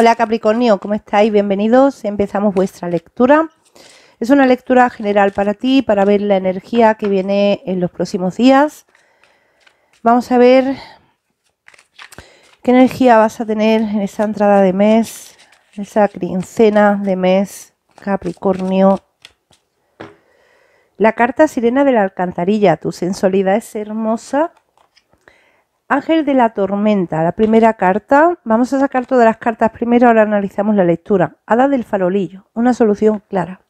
Hola Capricornio, ¿cómo estáis? Bienvenidos. Empezamos vuestra lectura. Es una lectura general para ti, para ver la energía que viene en los próximos días. Vamos a ver qué energía vas a tener en esa entrada de mes, en esa quincena de mes, Capricornio. La carta sirena de la alcantarilla, tu sensualidad es hermosa Ángel de la Tormenta, la primera carta. Vamos a sacar todas las cartas primero, ahora analizamos la lectura. Hada del farolillo, una solución clara.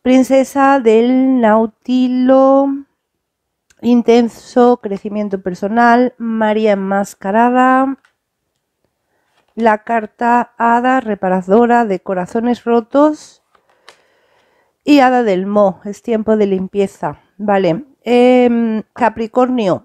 Princesa del Nautilo, intenso crecimiento personal, María enmascarada. La carta Hada reparadora de corazones rotos. Y Hada del Mo, es tiempo de limpieza. Vale, Em, Capricornio,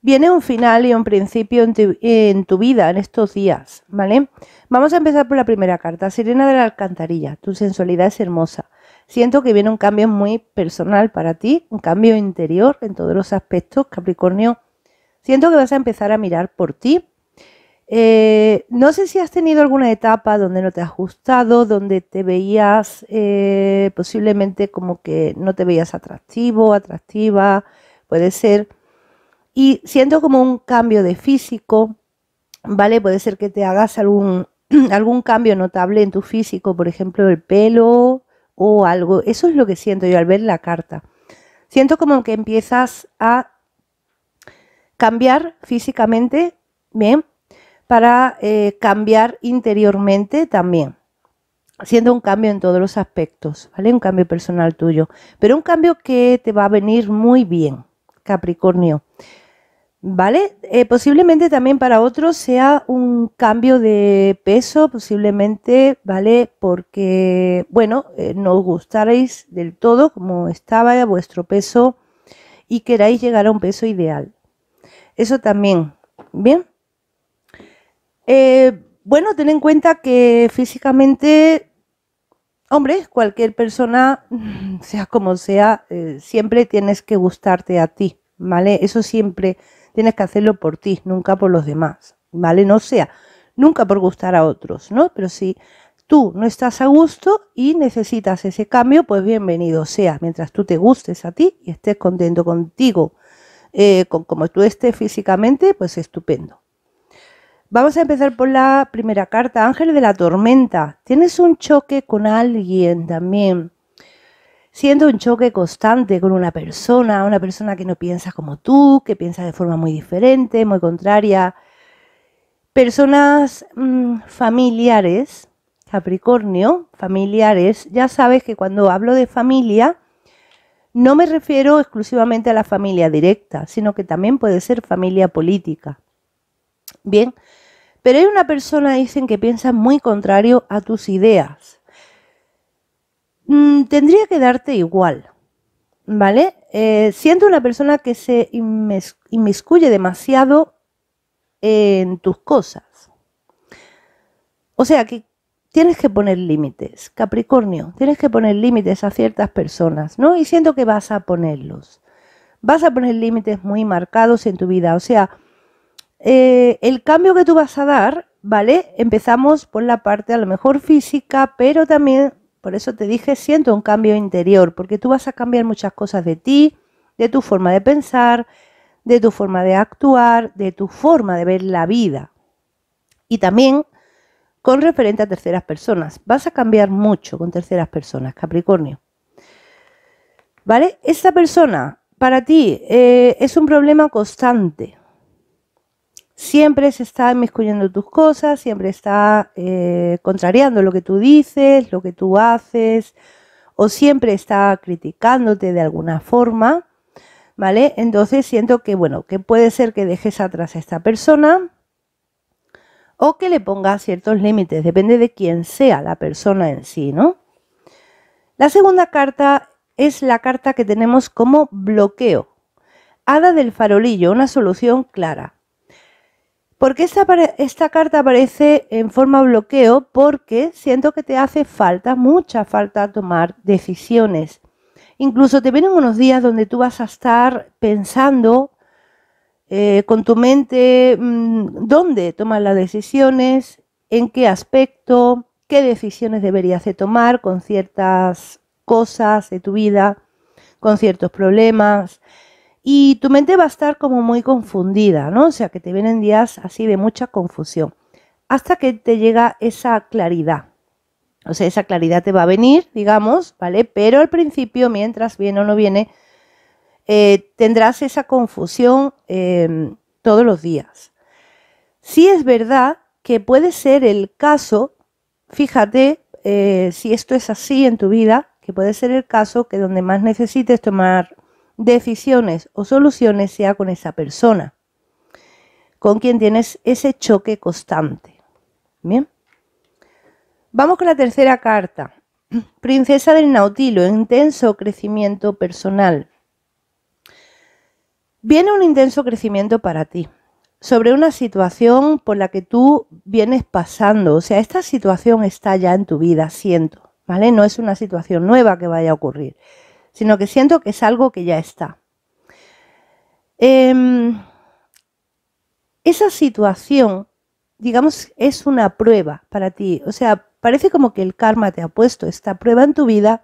viene un final y un principio en tu, en tu, vida en estos días, ¿vale? Vamos a empezar por la primera carta, Sirena de la Alcantarilla, tu sensualidad es hermosa. Siento que viene un cambio muy personal para ti, un cambio interior en todos los aspectos, Capricornio. Siento que vas a empezar a mirar por ti, eh, no sé si has tenido alguna etapa donde no te has gustado, donde te veías eh, posiblemente como que no te veías atractivo, atractiva, puede ser. Y siento como un cambio de físico, ¿vale? Puede ser que te hagas algún, algún cambio notable en tu físico, por ejemplo, el pelo o algo. Eso es lo que siento yo al ver la carta. Siento como que empiezas a cambiar físicamente, ¿bien? para eh, cambiar interiormente también, haciendo un cambio en todos los aspectos, ¿vale? Un cambio personal tuyo, pero un cambio que te va a venir muy bien, Capricornio. ¿Vale? Eh, posiblemente también para otros sea un cambio de peso, posiblemente, ¿vale? Porque, bueno, eh, no os gustaréis del todo como estaba vuestro peso y queráis llegar a un peso ideal. Eso también, ¿bien? Eh, bueno, ten en cuenta que físicamente, hombre, cualquier persona, sea como sea, eh, siempre tienes que gustarte a ti, ¿vale? Eso siempre tienes que hacerlo por ti, nunca por los demás, ¿vale? No sea, nunca por gustar a otros, ¿no? Pero si tú no estás a gusto y necesitas ese cambio, pues bienvenido sea, mientras tú te gustes a ti y estés contento contigo, eh, con como tú estés físicamente, pues estupendo. Vamos a empezar por la primera carta, Ángel de la Tormenta. Tienes un choque con alguien también. Siendo un choque constante con una persona, una persona que no piensa como tú, que piensa de forma muy diferente, muy contraria. Personas mm, familiares, Capricornio, familiares, ya sabes que cuando hablo de familia, no me refiero exclusivamente a la familia directa, sino que también puede ser familia política. Bien, pero hay una persona, dicen, que piensa muy contrario a tus ideas. Mm, tendría que darte igual, ¿vale? Eh, siento una persona que se inmiscuye demasiado en tus cosas. O sea que tienes que poner límites, Capricornio, tienes que poner límites a ciertas personas, ¿no? Y siento que vas a ponerlos. Vas a poner límites muy marcados en tu vida. O sea, eh, el cambio que tú vas a dar, ¿vale? Empezamos por la parte a lo mejor física, pero también, por eso te dije, siento un cambio interior, porque tú vas a cambiar muchas cosas de ti, de tu forma de pensar, de tu forma de actuar, de tu forma de ver la vida. Y también con referente a terceras personas. Vas a cambiar mucho con terceras personas, Capricornio. ¿Vale? Esta persona para ti eh, es un problema constante siempre se está inmiscuyendo tus cosas, siempre está eh, contrariando lo que tú dices, lo que tú haces, o siempre está criticándote de alguna forma, ¿vale? Entonces siento que, bueno, que puede ser que dejes atrás a esta persona o que le pongas ciertos límites, depende de quién sea la persona en sí, ¿no? La segunda carta es la carta que tenemos como bloqueo. Hada del farolillo, una solución clara. Porque esta, esta carta aparece en forma bloqueo porque siento que te hace falta, mucha falta tomar decisiones. Incluso te vienen unos días donde tú vas a estar pensando eh, con tu mente mm, dónde tomar las decisiones, en qué aspecto, qué decisiones deberías de tomar con ciertas cosas de tu vida, con ciertos problemas, y tu mente va a estar como muy confundida, ¿no? O sea, que te vienen días así de mucha confusión, hasta que te llega esa claridad. O sea, esa claridad te va a venir, digamos, ¿vale? Pero al principio, mientras viene o no viene, eh, tendrás esa confusión em, todos los días. Si es verdad que puede ser el caso, fíjate, eh, si esto es así en tu vida, que puede ser el caso que donde más necesites tomar decisiones o soluciones sea con esa persona, con quien tienes ese choque constante. Bien. Vamos con la tercera carta. Princesa del Nautilo, intenso crecimiento personal. Viene un intenso crecimiento para ti sobre una situación por la que tú vienes pasando. O sea, esta situación está ya en tu vida, siento, ¿vale? No es una situación nueva que vaya a ocurrir sino que siento que es algo que ya está. Em, esa situación, digamos, es una prueba para ti. O sea, parece como que el karma te ha puesto esta prueba en tu vida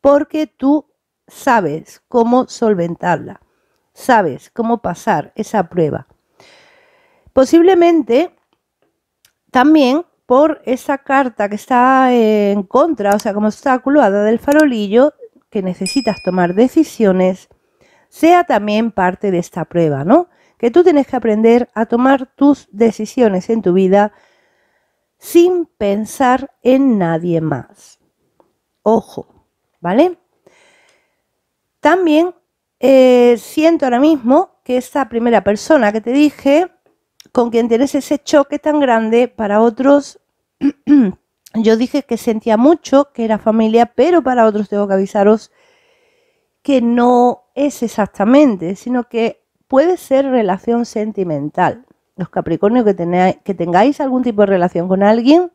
porque tú sabes cómo solventarla, sabes cómo pasar esa prueba. Posiblemente también por esa carta que está en contra, o sea, como obstáculo, Hada del Farolillo, que necesitas tomar decisiones sea también parte de esta prueba, ¿no? Que tú tienes que aprender a tomar tus decisiones en tu vida sin pensar en nadie más. Ojo, ¿vale? También eh, siento ahora mismo que esta primera persona que te dije, con quien tienes ese choque tan grande, para otros yo dije que sentía mucho, que era familia, pero para otros tengo que avisaros que no es exactamente, sino que puede ser relación sentimental. Los Capricornios que, que tengáis algún tipo de relación con alguien,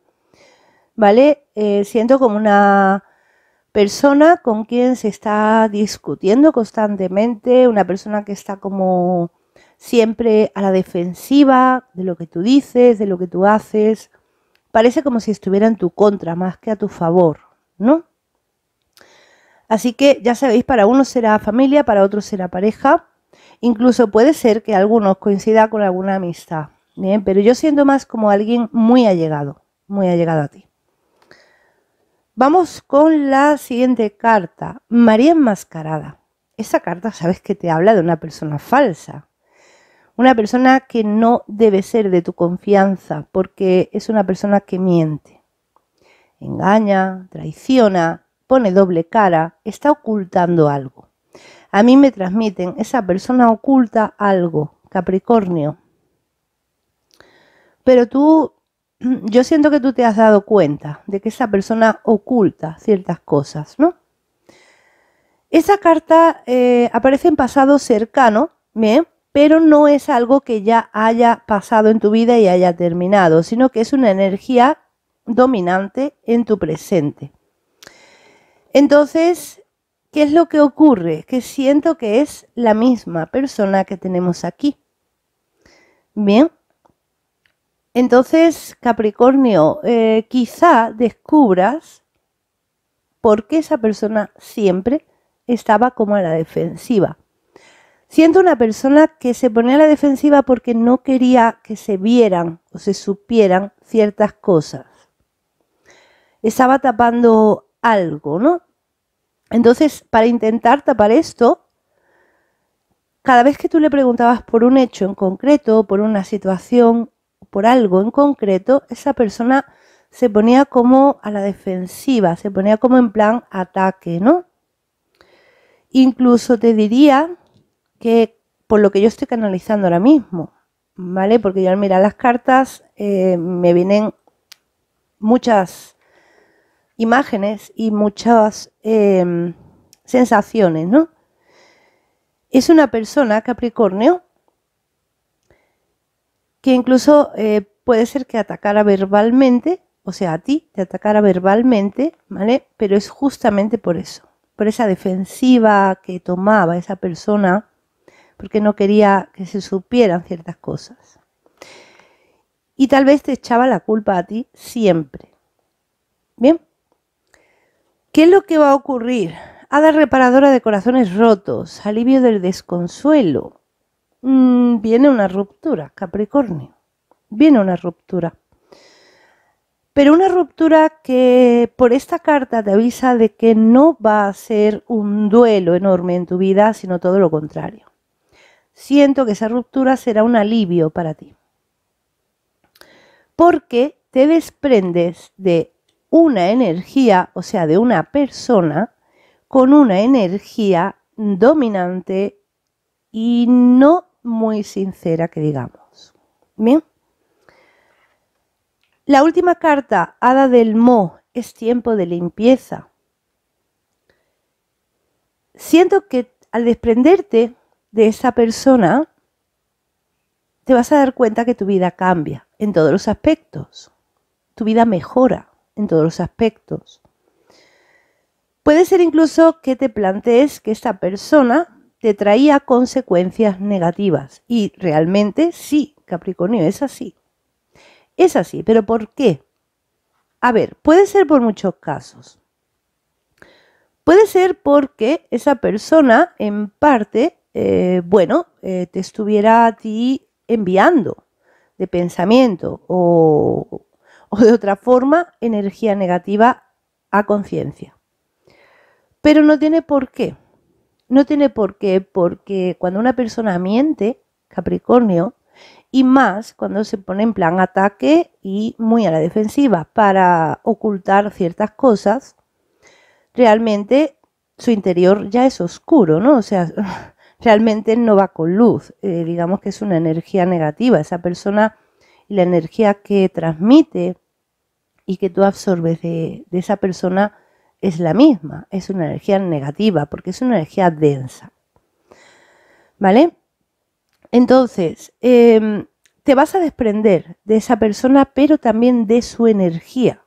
¿vale? Eh, siento como una persona con quien se está discutiendo constantemente, una persona que está como siempre a la defensiva de lo que tú dices, de lo que tú haces, parece como si estuviera en tu contra más que a tu favor, ¿no? Así que ya sabéis, para uno será familia, para otro será pareja, incluso puede ser que algunos coincida con alguna amistad, bien, pero yo siento más como alguien muy allegado, muy allegado a ti. Vamos con la siguiente carta, María Enmascarada. Esa carta sabes que te habla de una persona falsa, una persona que no debe ser de tu confianza porque es una persona que miente. Engaña, traiciona, pone doble cara, está ocultando algo. A mí me transmiten, esa persona oculta algo, Capricornio. Pero tú, yo siento que tú te has dado cuenta de que esa persona oculta ciertas cosas, ¿no? Esa carta eh, aparece en pasado cercano, me pero no es algo que ya haya pasado en tu vida y haya terminado, sino que es una energía dominante en tu presente. Entonces, ¿qué es lo que ocurre? Que siento que es la misma persona que tenemos aquí. Bien. Entonces, Capricornio, eh, quizá descubras por qué esa persona siempre estaba como a la defensiva. Siento una persona que se ponía a la defensiva porque no quería que se vieran o se supieran ciertas cosas. Estaba tapando algo, ¿no? Entonces, para intentar tapar esto, cada vez que tú le preguntabas por un hecho en concreto, por una situación, por algo en concreto, esa persona se ponía como a la defensiva, se ponía como en plan ataque, ¿no? Incluso te diría que por lo que yo estoy canalizando ahora mismo, ¿vale? Porque yo al mirar las cartas eh, me vienen muchas imágenes y muchas em, sensaciones, ¿no? Es una persona, Capricornio, que incluso eh, puede ser que atacara verbalmente, o sea, a ti te atacara verbalmente, ¿vale? Pero es justamente por eso, por esa defensiva que tomaba esa persona porque no quería que se supieran ciertas cosas. Y tal vez te echaba la culpa a ti siempre. Bien. ¿Qué es lo que va a ocurrir? Hada reparadora de corazones rotos, alivio del desconsuelo. Mm, viene una ruptura, Capricornio. Viene una ruptura. Pero una ruptura que por esta carta te avisa de que no va a ser un duelo enorme en tu vida, sino todo lo contrario siento que esa ruptura será un alivio para ti. Porque te desprendes de una energía, o sea, de una persona con una energía dominante y no muy sincera, que digamos. Bien. La última carta, Hada del Mo, es tiempo de limpieza. Siento que al desprenderte de esa persona, te vas a dar cuenta que tu vida cambia en todos los aspectos. Tu vida mejora en todos los aspectos. Puede ser incluso que te plantees que esta persona te traía consecuencias negativas. Y realmente sí, Capricornio, es así. Es así, pero ¿por qué? A ver, puede ser por muchos casos. Puede ser porque esa persona en parte eh, bueno, eh, te estuviera a ti enviando de pensamiento o, o de otra forma energía negativa a conciencia. Pero no tiene por qué. No tiene por qué, porque cuando una persona miente, Capricornio, y más cuando se pone en plan ataque y muy a la defensiva para ocultar ciertas cosas, realmente su interior ya es oscuro, ¿no? O sea, realmente no va con luz. Eh, digamos que es una energía negativa. Esa persona, y la energía que transmite y que tú absorbes de, esa persona es la misma. Es una energía negativa porque es una energía densa. ¿Vale? Entonces, em, te vas a desprender de esa persona, pero también de su energía.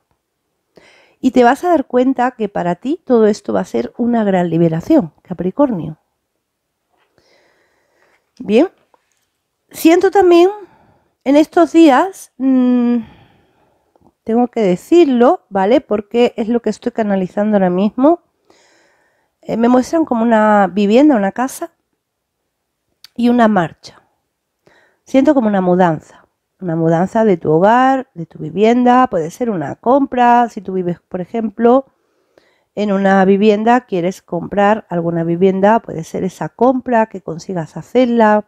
Y te vas a dar cuenta que para ti todo esto va a ser una gran liberación, Capricornio. Bien. Siento también en estos días, mm, tengo que decirlo, ¿vale? Porque es lo que estoy canalizando ahora mismo. Eh, me muestran como una vivienda, una casa y una marcha. Siento como una mudanza. Una mudanza de tu hogar, de tu vivienda, puede ser una compra, si tú vives, por ejemplo, en una vivienda, quieres comprar alguna vivienda, puede ser esa compra que consigas hacerla,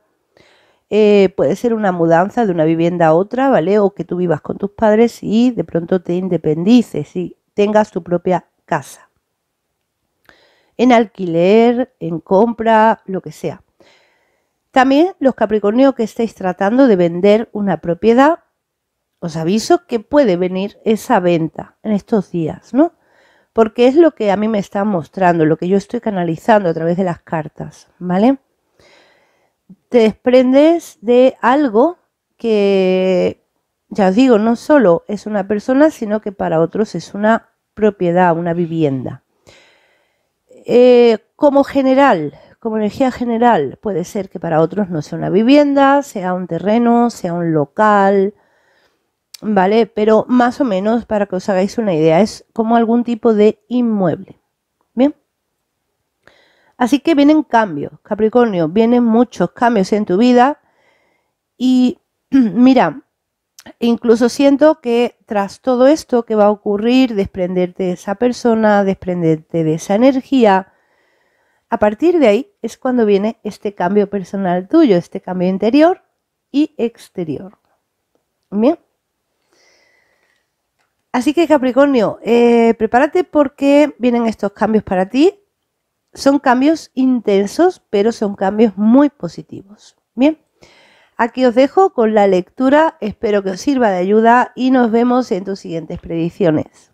eh, puede ser una mudanza de una vivienda a otra, ¿vale? O que tú vivas con tus padres y de pronto te independices y tengas tu propia casa. En alquiler, en compra, lo que sea. También los Capricornio que estáis tratando de vender una propiedad, os aviso que puede venir esa venta en estos días, ¿no? porque es lo que a mí me está mostrando, lo que yo estoy canalizando a través de las cartas, ¿vale? Te desprendes de algo que, ya os digo, no solo es una persona, sino que para otros es una propiedad, una vivienda. Eh, como general, como energía general, puede ser que para otros no sea una vivienda, sea un terreno, sea un local, ¿vale? Pero más o menos, para que os hagáis una idea, es como algún tipo de inmueble, ¿bien? Así que vienen cambios, Capricornio, vienen muchos cambios en tu vida y mira, incluso siento que tras todo esto que va a ocurrir, desprenderte de esa persona, desprenderte de esa energía, a partir de ahí es cuando viene este cambio personal tuyo, este cambio interior y exterior. Bien. Así que Capricornio, eh, prepárate porque vienen estos cambios para ti. Son cambios intensos, pero son cambios muy positivos. Bien, aquí os dejo con la lectura, espero que os sirva de ayuda y nos vemos en tus siguientes predicciones.